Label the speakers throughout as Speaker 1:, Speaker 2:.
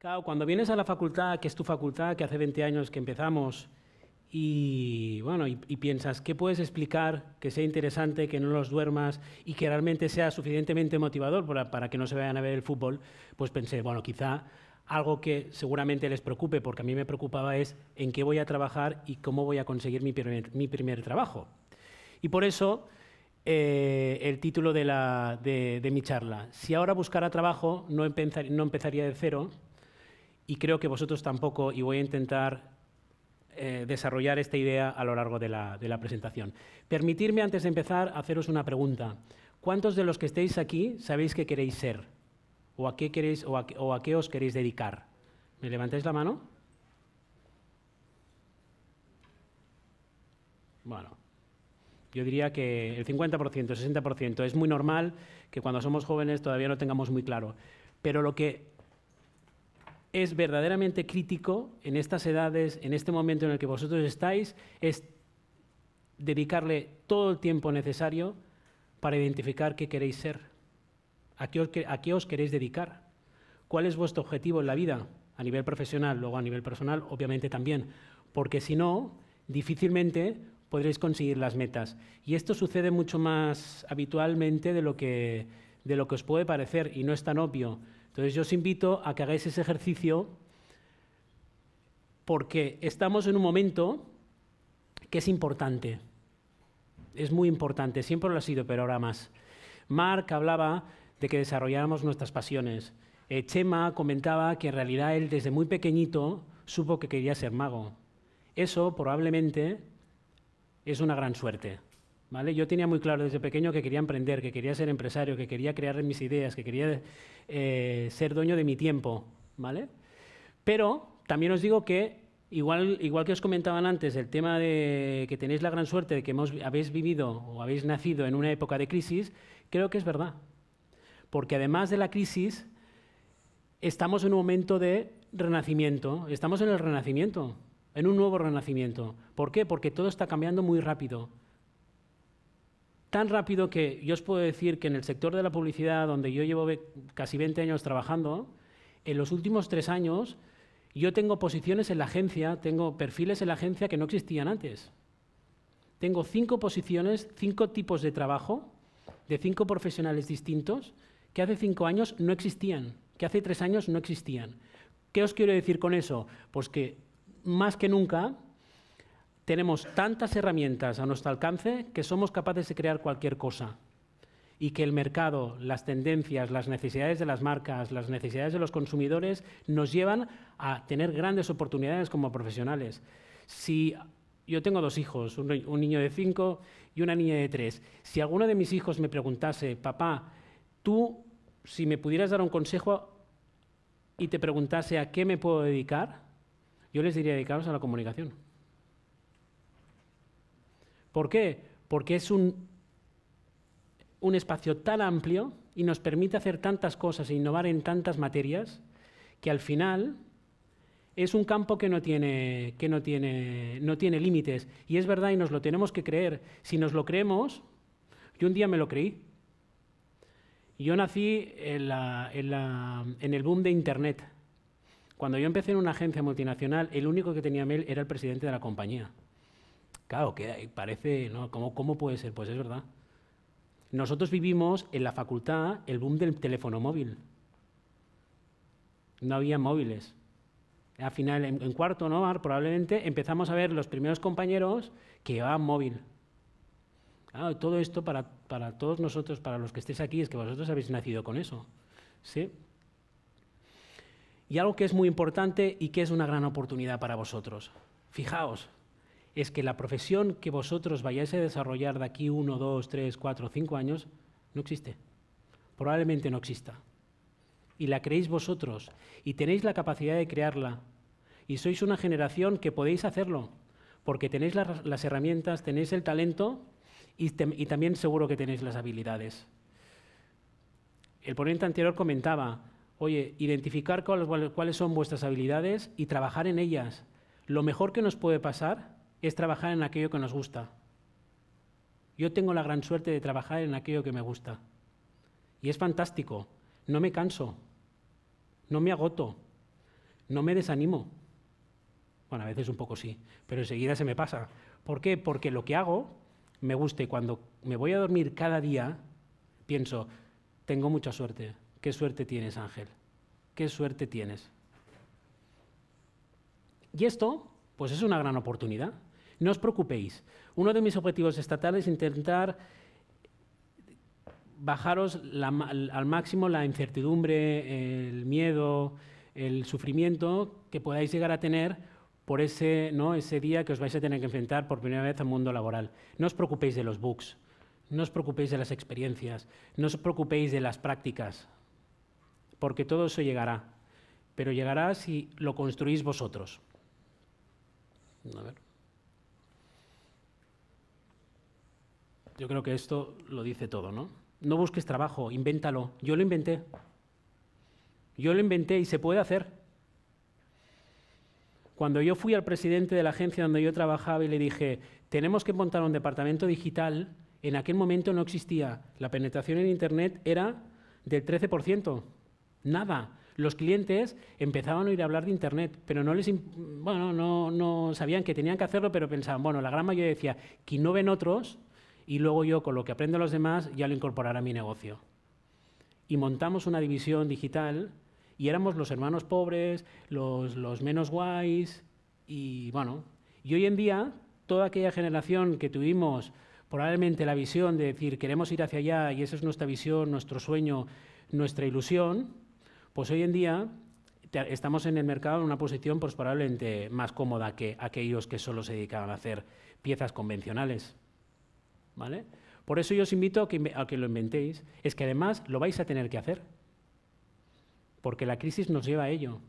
Speaker 1: Claro, cuando vienes a la facultad, que es tu facultad, que hace 20 años que empezamos, y bueno, y, piensas, ¿qué puedes explicar que sea interesante, que no los duermas y que realmente sea suficientemente motivador para, para, que no se vayan a ver el fútbol? Pues pensé, bueno, quizá algo que seguramente les preocupe, porque a mí me preocupaba es en qué voy a trabajar y cómo voy a conseguir mi primer, mi primer trabajo. Y por eso eh, el título de, la, de, mi charla, si ahora buscara trabajo, no empezaría de cero, y creo que vosotros tampoco, y voy a intentar eh, desarrollar esta idea a lo largo de la, presentación. Permitirme, antes de empezar, haceros una pregunta. ¿Cuántos de los que estéis aquí sabéis qué queréis ser? ¿O a qué, queréis, o a, qué os queréis dedicar? ¿Me levantáis la mano? Bueno, yo diría que el 50%, el 60%. Es muy normal que cuando somos jóvenes todavía no tengamos muy claro. Pero lo que es verdaderamente crítico en estas edades, en este momento en el que vosotros estáis, es dedicarle todo el tiempo necesario para identificar qué queréis ser, a qué, os, queréis dedicar, cuál es vuestro objetivo en la vida, a nivel profesional, luego a nivel personal, obviamente también, porque si no, difícilmente podréis conseguir las metas. Y esto sucede mucho más habitualmente de lo que os puede parecer y no es tan obvio. Entonces yo os invito a que hagáis ese ejercicio porque estamos en un momento que es importante. Es muy importante, siempre lo ha sido, pero ahora más. Mark hablaba de que desarrolláramos nuestras pasiones. Eh, Chema comentaba que en realidad él desde muy pequeñito supo que quería ser mago. Eso probablemente es una gran suerte. Yo tenía muy claro desde pequeño que quería emprender, que quería ser empresario, que quería crear mis ideas, que quería eh, ser dueño de mi tiempo, ¿vale? Pero también os digo que, igual, que os comentaban antes, el tema de que tenéis la gran suerte de que habéis vivido o habéis nacido en una época de crisis, creo que es verdad. Porque además de la crisis, estamos en un momento de renacimiento, estamos en el renacimiento, en un nuevo renacimiento. ¿Por qué? Porque todo está cambiando muy rápido tan rápido que yo os puedo decir que en el sector de la publicidad, donde yo llevo casi 20 años trabajando, en los últimos tres años yo tengo posiciones en la agencia, tengo perfiles en la agencia que no existían antes. Tengo cinco posiciones, cinco tipos de trabajo de cinco profesionales distintos que hace cinco años no existían, que hace tres años no existían. ¿Qué os quiero decir con eso? Pues que más que nunca tenemos tantas herramientas a nuestro alcance que somos capaces de crear cualquier cosa y que el mercado, las tendencias, las necesidades de las marcas, las necesidades de los consumidores nos llevan a tener grandes oportunidades como profesionales. Si yo tengo dos hijos, un, niño de cinco y una niña de tres, si alguno de mis hijos me preguntase, papá, tú, si me pudieras dar un consejo y te preguntase a qué me puedo dedicar, yo les diría dedicaros a la comunicación. ¿Por qué? Porque es un, espacio tan amplio y nos permite hacer tantas cosas e innovar en tantas materias que al final es un campo que no tiene, límites. Y es verdad y nos lo tenemos que creer. Si nos lo creemos, yo un día me lo creí. Yo nací en, en el boom de Internet. Cuando yo empecé en una agencia multinacional, el único que tenía mail era el presidente de la compañía. Claro, que parece, ¿no? ¿Cómo, puede ser? Pues es verdad. Nosotros vivimos en la facultad el boom del teléfono móvil. No había móviles. Al final, en, cuarto, ¿no? Probablemente empezamos a ver los primeros compañeros que llevaban móvil. todo esto para, todos nosotros, para los que estéis aquí, es que vosotros habéis nacido con eso. Y algo que es muy importante y que es una gran oportunidad para vosotros. Fijaos, es que la profesión que vosotros vayáis a desarrollar de aquí uno, dos, tres, cuatro, cinco años no existe. Probablemente no exista. Y la creéis vosotros y tenéis la capacidad de crearla. Y sois una generación que podéis hacerlo, porque tenéis las herramientas, tenéis el talento y también seguro que tenéis las habilidades. El ponente anterior comentaba, oye, identificar cuáles son vuestras habilidades y trabajar en ellas. Lo mejor que nos puede pasar es trabajar en aquello que nos gusta. Yo tengo la gran suerte de trabajar en aquello que me gusta. Y es fantástico. No me canso. No me agoto. No me desanimo. Bueno, a veces un poco sí, pero enseguida se me pasa. ¿Por qué? Porque lo que hago me gusta y cuando me voy a dormir cada día, pienso, tengo mucha suerte. ¿Qué suerte tienes, Ángel? ¿Qué suerte tienes? Y esto, pues es una gran oportunidad. No os preocupéis. Uno de mis objetivos estatales es intentar bajaros al máximo la incertidumbre, el miedo, el sufrimiento que podáis llegar a tener por ese, ¿no? ese día que os vais a tener que enfrentar por primera vez al mundo laboral. No os preocupéis de los books, no os preocupéis de las experiencias, no os preocupéis de las prácticas, porque todo eso llegará, pero llegará si lo construís vosotros. A ver. Yo creo que esto lo dice todo, ¿no? No busques trabajo, invéntalo. Yo lo inventé. Yo lo inventé y se puede hacer. Cuando yo fui al presidente de la agencia donde yo trabajaba y le dije, tenemos que montar un departamento digital, en aquel momento no existía. La penetración en Internet era del 13%. Nada. Los clientes empezaban a oír hablar de Internet, pero no les bueno, no, sabían que tenían que hacerlo, pero pensaban, bueno, la gran mayoría decía, que no ven otros, y luego yo con lo que aprendo los demás ya lo incorporaré a mi negocio. Y montamos una división digital y éramos los hermanos pobres, los, menos guays y bueno, y hoy en día toda aquella generación que tuvimos probablemente la visión de decir queremos ir hacia allá y esa es nuestra visión, nuestro sueño, nuestra ilusión, pues hoy en día estamos en el mercado en una posición pues probablemente más cómoda que aquellos que solo se dedicaban a hacer piezas convencionales. Por eso yo os invito a que, lo inventéis. Es que además lo vais a tener que hacer, porque la crisis nos lleva a ello.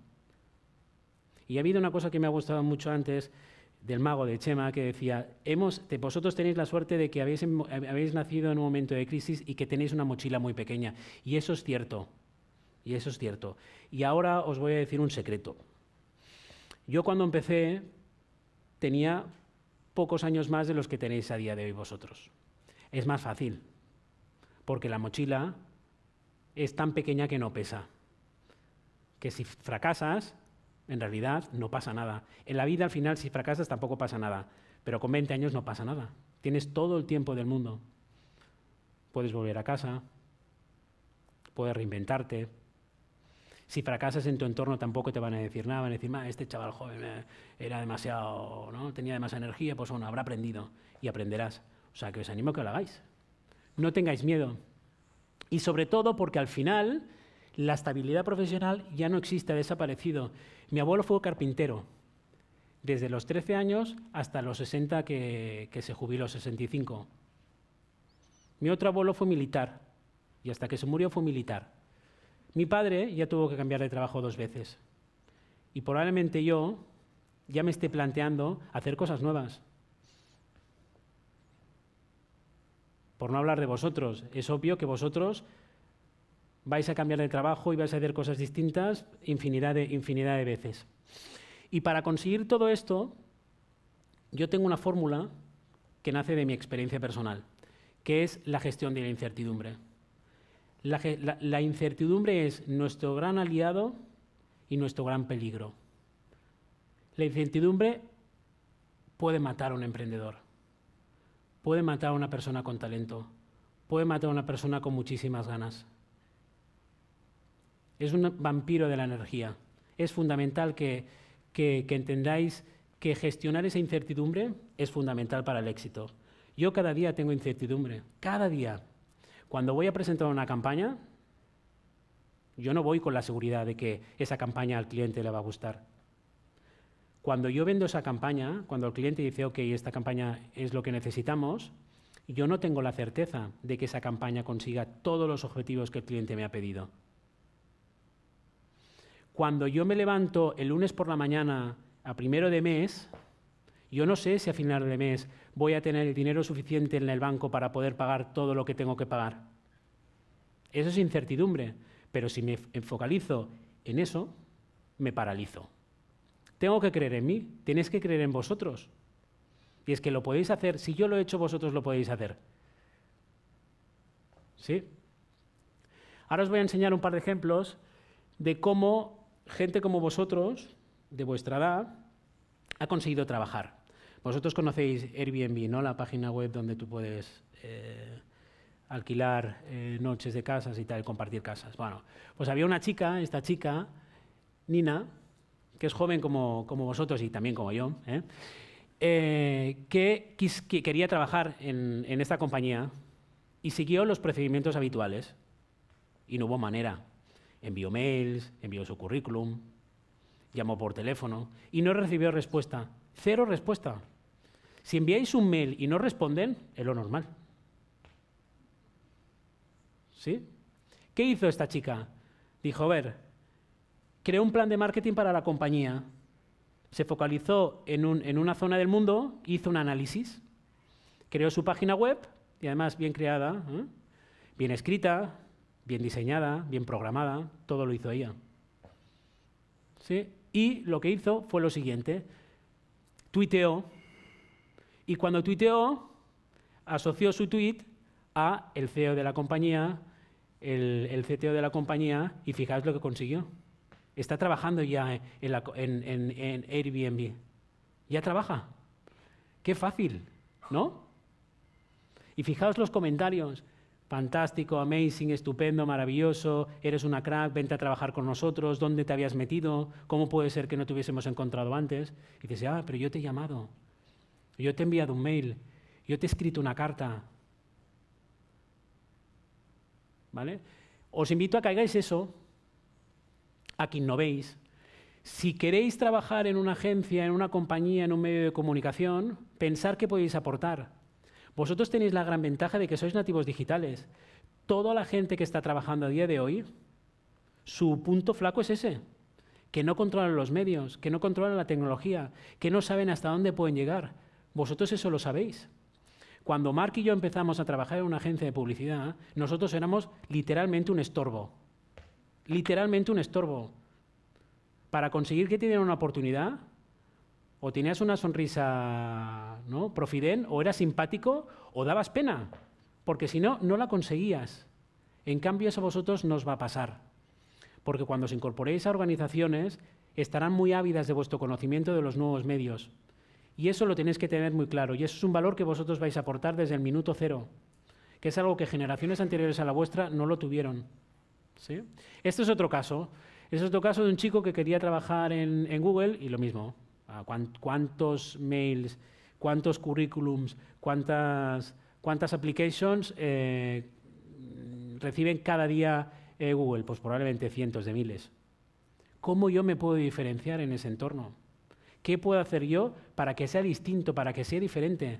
Speaker 1: Y ha habido una cosa que me ha gustado mucho antes del mago de Chema que decía, vosotros tenéis la suerte de que em-, habéis nacido en un momento de crisis y que tenéis una mochila muy pequeña. Y eso es cierto. Y eso es cierto. Y ahora os voy a decir un secreto. Yo cuando empecé tenía pocos años más de los que tenéis a día de hoy vosotros es más fácil, porque la mochila es tan pequeña que no pesa. Que si fracasas, en realidad no pasa nada. En la vida al final si fracasas tampoco pasa nada, pero con 20 años no pasa nada. Tienes todo el tiempo del mundo. Puedes volver a casa, puedes reinventarte. Si fracasas en tu entorno tampoco te van a decir nada, van a decir, este chaval joven eh, era demasiado, ¿no? tenía demasiada energía, pues bueno, habrá aprendido y aprenderás. O sea, que os animo a que lo hagáis. No tengáis miedo. Y sobre todo porque al final la estabilidad profesional ya no existe, ha desaparecido. Mi abuelo fue carpintero, desde los 13 años hasta los 60 que, se jubiló, 65. Mi otro abuelo fue militar y hasta que se murió fue militar. Mi padre ya tuvo que cambiar de trabajo dos veces. Y probablemente yo ya me esté planteando hacer cosas nuevas. por no hablar de vosotros. Es obvio que vosotros vais a cambiar de trabajo y vais a hacer cosas distintas infinidad de, infinidad de veces. Y para conseguir todo esto, yo tengo una fórmula que nace de mi experiencia personal, que es la gestión de la incertidumbre. la incertidumbre es nuestro gran aliado y nuestro gran peligro. La incertidumbre puede matar a un emprendedor puede matar a una persona con talento, puede matar a una persona con muchísimas ganas. Es un vampiro de la energía. Es fundamental que, entendáis que gestionar esa incertidumbre es fundamental para el éxito. Yo cada día tengo incertidumbre, cada día. Cuando voy a presentar una campaña, yo no voy con la seguridad de que esa campaña al cliente le va a gustar. Cuando yo vendo esa campaña, cuando el cliente dice, ok, esta campaña es lo que necesitamos, yo no tengo la certeza de que esa campaña consiga todos los objetivos que el cliente me ha pedido. Cuando yo me levanto el lunes por la mañana a primero de mes, yo no sé si a final de mes voy a tener el dinero suficiente en el banco para poder pagar todo lo que tengo que pagar. Eso es incertidumbre, pero si me enfocalizo en eso, me paralizo tengo que creer en mí, tenéis que creer en vosotros. Y es que lo podéis hacer, si yo lo he hecho, vosotros lo podéis hacer. ¿Sí? Ahora os voy a enseñar un par de ejemplos de cómo gente como vosotros, de vuestra edad, ha conseguido trabajar. Vosotros conocéis Airbnb, ¿no? La página web donde tú puedes eh, alquilar eh, noches de casas y tal, compartir casas. Bueno, pues había una chica, esta chica, Nina, que es joven como, vosotros y también como yo, ¿eh? Eh, que, quería trabajar en, en esta compañía y siguió los procedimientos habituales. Y no hubo manera. Envió mails, envió su currículum, llamó por teléfono y no recibió respuesta. Cero respuesta. Si enviáis un mail y no responden, es lo normal. ¿Sí? ¿Qué hizo esta chica? Dijo, a ver, creó un plan de marketing para la compañía. Se focalizó en, una zona del mundo, hizo un análisis, creó su página web, y además bien creada, ¿eh? bien escrita, bien diseñada, bien programada, todo lo hizo ella. Y lo que hizo fue lo siguiente, tuiteó, y cuando tuiteó, asoció su tweet a el CEO de la compañía, el, el CTO de la compañía, y fijaos lo que consiguió está trabajando ya en, Airbnb. Ya trabaja. Qué fácil, ¿no? Y fijaos los comentarios. Fantástico, amazing, estupendo, maravilloso, eres una crack, vente a trabajar con nosotros, ¿dónde te habías metido? ¿Cómo puede ser que no te hubiésemos encontrado antes? Y dices, ah, pero yo te he llamado, yo te he enviado un mail, yo te he escrito una carta. ¿Vale? Os invito a que hagáis eso a quien no veis. Si queréis trabajar en una agencia, en una compañía, en un medio de comunicación, pensar qué podéis aportar. Vosotros tenéis la gran ventaja de que sois nativos digitales. Toda la gente que está trabajando a día de hoy, su punto flaco es ese, que no controlan los medios, que no controlan la tecnología, que no saben hasta dónde pueden llegar. Vosotros eso lo sabéis. Cuando Mark y yo empezamos a trabajar en una agencia de publicidad, nosotros éramos literalmente un estorbo literalmente un estorbo. Para conseguir que te dieran una oportunidad, o tenías una sonrisa ¿no? profiden, o eras simpático, o dabas pena, porque si no, no la conseguías. En cambio, eso a vosotros nos va a pasar, porque cuando os incorporéis a organizaciones, estarán muy ávidas de vuestro conocimiento de los nuevos medios. Y eso lo tenéis que tener muy claro, y eso es un valor que vosotros vais a aportar desde el minuto cero, que es algo que generaciones anteriores a la vuestra no lo tuvieron. ¿Sí? Este es otro caso. Este es otro caso de un chico que quería trabajar en, Google y lo mismo. Ah, ¿Cuántos mails, cuántos currículums, cuántas, cuántas applications eh, reciben cada día eh, Google? Pues probablemente cientos de miles. ¿Cómo yo me puedo diferenciar en ese entorno? ¿Qué puedo hacer yo para que sea distinto, para que sea diferente?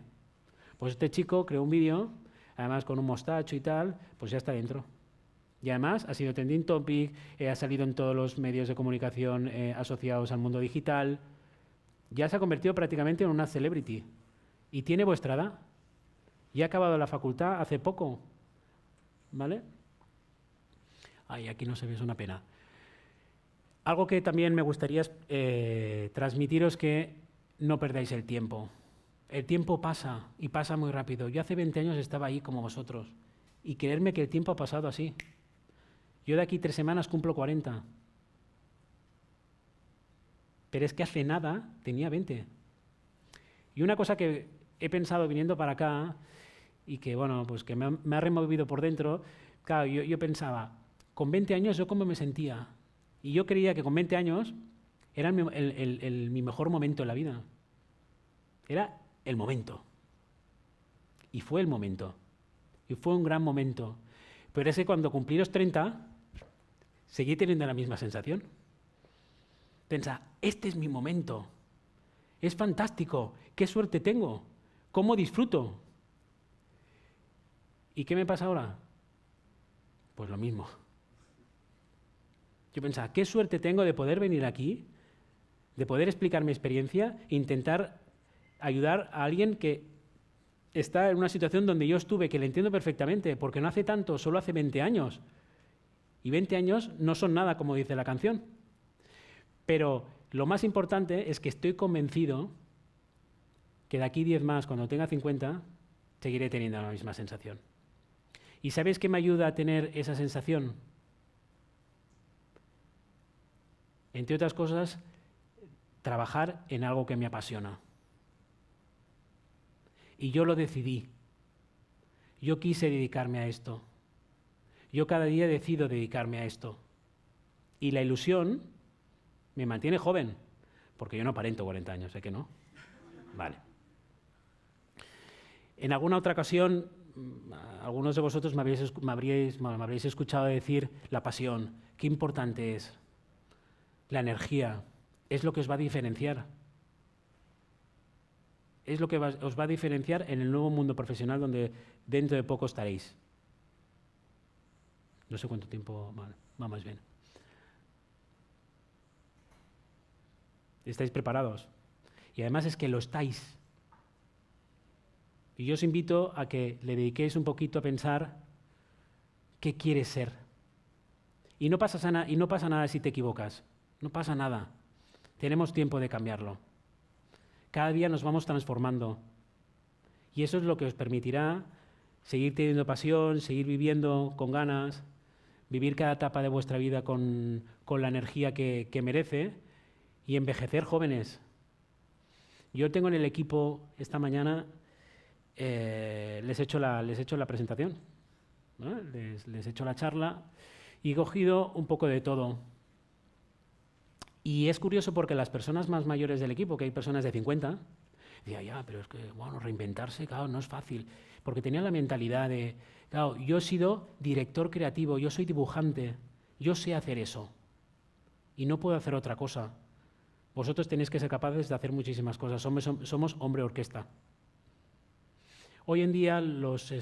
Speaker 1: Pues este chico creó un vídeo, además con un mostacho y tal, pues ya está dentro. Y además ha sido trending topic, eh, ha salido en todos los medios de comunicación eh, asociados al mundo digital. Ya se ha convertido prácticamente en una celebrity. Y tiene vuestra edad. Y ha acabado la facultad hace poco. ¿Vale? Ay, aquí no se ve, es una pena. Algo que también me gustaría eh, transmitiros que no perdáis el tiempo. El tiempo pasa y pasa muy rápido. Yo hace 20 años estaba ahí como vosotros y creerme que el tiempo ha pasado así. Yo de aquí tres semanas cumplo 40. Pero es que hace nada tenía 20. Y una cosa que he pensado viniendo para acá y que, bueno, pues que me ha, removido por dentro, claro, yo, pensaba, con 20 años yo cómo me sentía. Y yo creía que con 20 años era mi mejor momento en la vida. Era el momento. Y fue el momento. Y fue un gran momento. Pero es que cuando cumplí los 30, ¿Seguí teniendo la misma sensación? Pensa, este es mi momento. Es fantástico. Qué suerte tengo. Cómo disfruto. ¿Y qué me pasa ahora? Pues lo mismo. Yo pensaba, qué suerte tengo de poder venir aquí, de poder explicar mi experiencia, e intentar ayudar a alguien que está en una situación donde yo estuve, que le entiendo perfectamente, porque no hace tanto, solo hace 20 años. Y 20 años no son nada, como dice la canción. Pero lo más importante es que estoy convencido que de aquí 10 más, cuando tenga 50, seguiré teniendo la misma sensación. ¿Y sabéis qué me ayuda a tener esa sensación? Entre otras cosas, trabajar en algo que me apasiona. Y yo lo decidí. Yo quise dedicarme a esto. Yo cada día decido dedicarme a esto. Y la ilusión me mantiene joven, porque yo no aparento 40 años, sé ¿eh que no. Vale. En alguna otra ocasión, mm, algunos de vosotros me habríais me habréis, escuchado decir la pasión, qué importante es, la energía, es lo que os va a diferenciar. Es lo que os va a diferenciar en el nuevo mundo profesional donde dentro de poco estaréis. No sé cuánto tiempo va, más bien. ¿Estáis preparados? Y además es que lo estáis. Y yo os invito a que le dediquéis un poquito a pensar qué quieres ser. Y no, pasa nada. y no pasa nada si te equivocas. No pasa nada. Tenemos tiempo de cambiarlo. Cada día nos vamos transformando. Y eso es lo que os permitirá seguir teniendo pasión, seguir viviendo con ganas, vivir cada etapa de vuestra vida con, la energía que, merece y envejecer jóvenes. Yo tengo en el equipo esta mañana, eh, les, he hecho la, les he hecho la presentación, les, les he hecho la charla y he cogido un poco de todo. Y es curioso porque las personas más mayores del equipo, que hay personas de 50, Decía, ya, pero es que, bueno, reinventarse, claro, no es fácil. Porque tenía la mentalidad de, claro, yo he sido director creativo, yo soy dibujante, yo sé hacer eso. Y no puedo hacer otra cosa. Vosotros tenéis que ser capaces de hacer muchísimas cosas. Somos, hombre orquesta. Hoy en día los,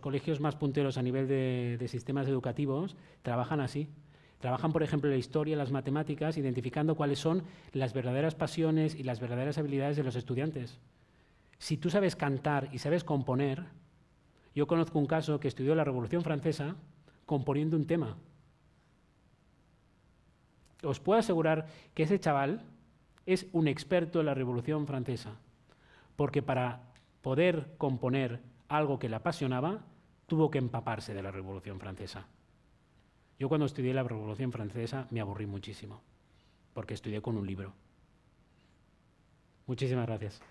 Speaker 1: colegios más punteros a nivel de sistemas educativos trabajan así. Trabajan, por ejemplo, la historia, las matemáticas, identificando cuáles son las verdaderas pasiones y las verdaderas habilidades de los estudiantes. Si tú sabes cantar y sabes componer, yo conozco un caso que estudió la Revolución Francesa componiendo un tema. Os puedo asegurar que ese chaval es un experto en la Revolución Francesa, porque para poder componer algo que le apasionaba, tuvo que empaparse de la Revolución Francesa. Yo cuando estudié la Revolución Francesa me aburrí muchísimo, porque estudié con un libro. Muchísimas gracias.